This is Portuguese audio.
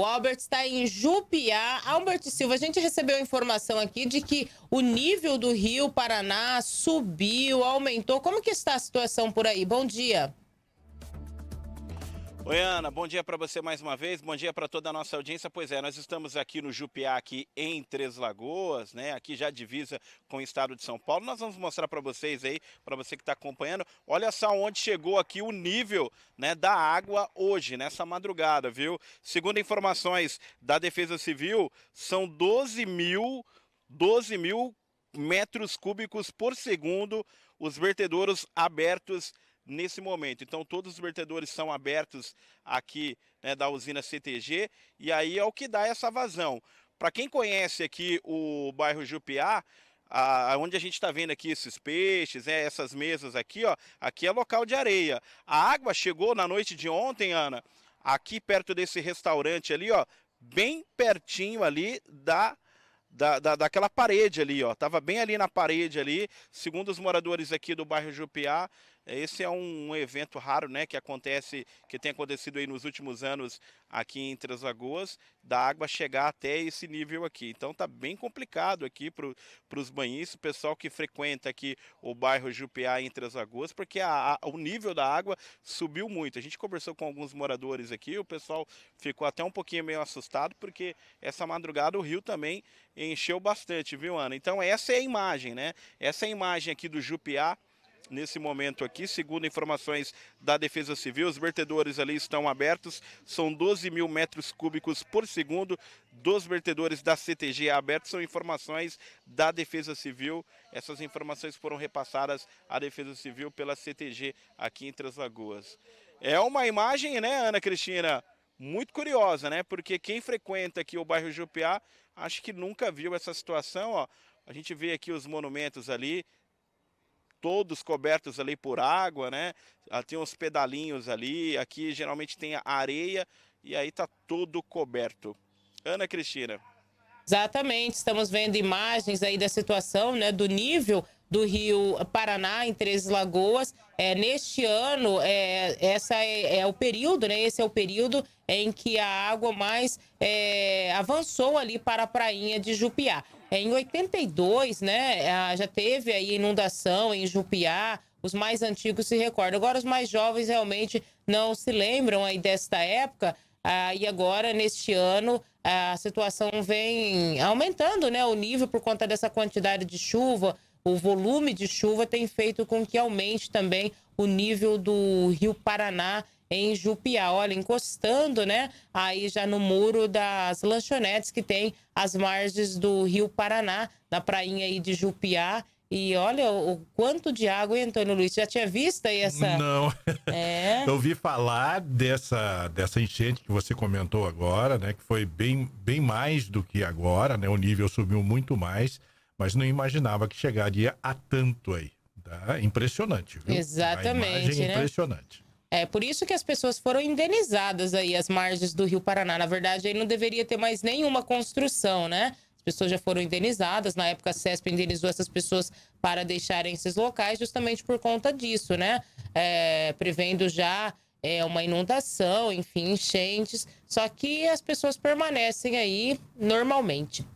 O Albert está em Jupiá. Albert Silva, a gente recebeu informação aqui de que o nível do Rio Paraná subiu, aumentou. Como que está a situação por aí? Bom dia. Oi, Ana, bom dia para você mais uma vez, bom dia para toda a nossa audiência. Pois é, nós estamos aqui no Jupiá, aqui em Três Lagoas, né? Aqui já divisa com o estado de São Paulo. Nós vamos mostrar para vocês aí, para você que está acompanhando, olha só onde chegou aqui o nível né, da água hoje, nessa madrugada, viu? Segundo informações da Defesa Civil, são 12 mil, 12 mil metros cúbicos por segundo os vertedouros abertos nesse momento. Então, todos os vertedores são abertos aqui né, da usina CTG e aí é o que dá essa vazão. Para quem conhece aqui o bairro Jupiá, a, onde a gente está vendo aqui esses peixes, né, essas mesas aqui, ó, aqui é local de areia. A água chegou na noite de ontem, Ana, aqui perto desse restaurante ali, ó, bem pertinho ali da da, da, daquela parede ali, ó. Tava bem ali na parede ali. Segundo os moradores aqui do bairro Jupiá, é, esse é um, evento raro, né, que acontece, que tem acontecido aí nos últimos anos aqui em Três Lagoas, da água chegar até esse nível aqui. Então tá bem complicado aqui para os banhistas, o pessoal que frequenta aqui o bairro Jupiá em Três Lagoas, porque a, a, o nível da água subiu muito. A gente conversou com alguns moradores aqui, o pessoal ficou até um pouquinho meio assustado, porque essa madrugada o rio também encheu bastante, viu, Ana? Então essa é a imagem, né? Essa é a imagem aqui do Jupiá nesse momento aqui. Segundo informações da Defesa Civil, os vertedores ali estão abertos, são 12 mil metros cúbicos por segundo dos vertedores da CTG abertos. São informações da Defesa Civil. Essas informações foram repassadas à Defesa Civil pela CTG aqui em Três Lagoas. É uma imagem, né, Ana Cristina? Muito curiosa, né? Porque quem frequenta aqui o bairro Jupiá, acho que nunca viu essa situação, ó. A gente vê aqui os monumentos ali, todos cobertos ali por água, né? Ah, tem uns pedalinhos ali, aqui geralmente tem areia e aí tá todo coberto. Ana Cristina. Exatamente, estamos vendo imagens aí da situação, né, do nível do Rio Paraná em Três Lagoas. É, neste ano, é, essa é, é, o período, né? Esse é o período em que a água mais é, avançou ali para a prainha de Jupiá. É, em 82, né, já teve aí inundação em Jupiá, os mais antigos se recordam. Agora, os mais jovens realmente não se lembram aí desta época. Ah, e agora, neste ano, a situação vem aumentando né, o nível por conta dessa quantidade de chuva. O volume de chuva tem feito com que aumente também o nível do Rio Paraná em Jupiá. Olha, encostando, né? Aí já no muro das lanchonetes que tem as margens do Rio Paraná, na prainha aí de Jupiá. E olha o quanto de água, hein, Antônio Luiz? Já tinha visto aí essa. Não. É. Eu ouvi falar dessa, dessa enchente que você comentou agora, né? Que foi bem, bem mais do que agora, né? O nível subiu muito mais, mas não imaginava que chegaria a tanto aí. Tá? Impressionante, viu? Exatamente. A né? imagem impressionante. É por isso que as pessoas foram indenizadas aí as margens do Rio Paraná. Na verdade, aí não deveria ter mais nenhuma construção, né? As pessoas já foram indenizadas. Na época, a CESP indenizou essas pessoas para deixarem esses locais justamente por conta disso, né? É, prevendo já é, uma inundação, enfim, enchentes. Só que as pessoas permanecem aí normalmente.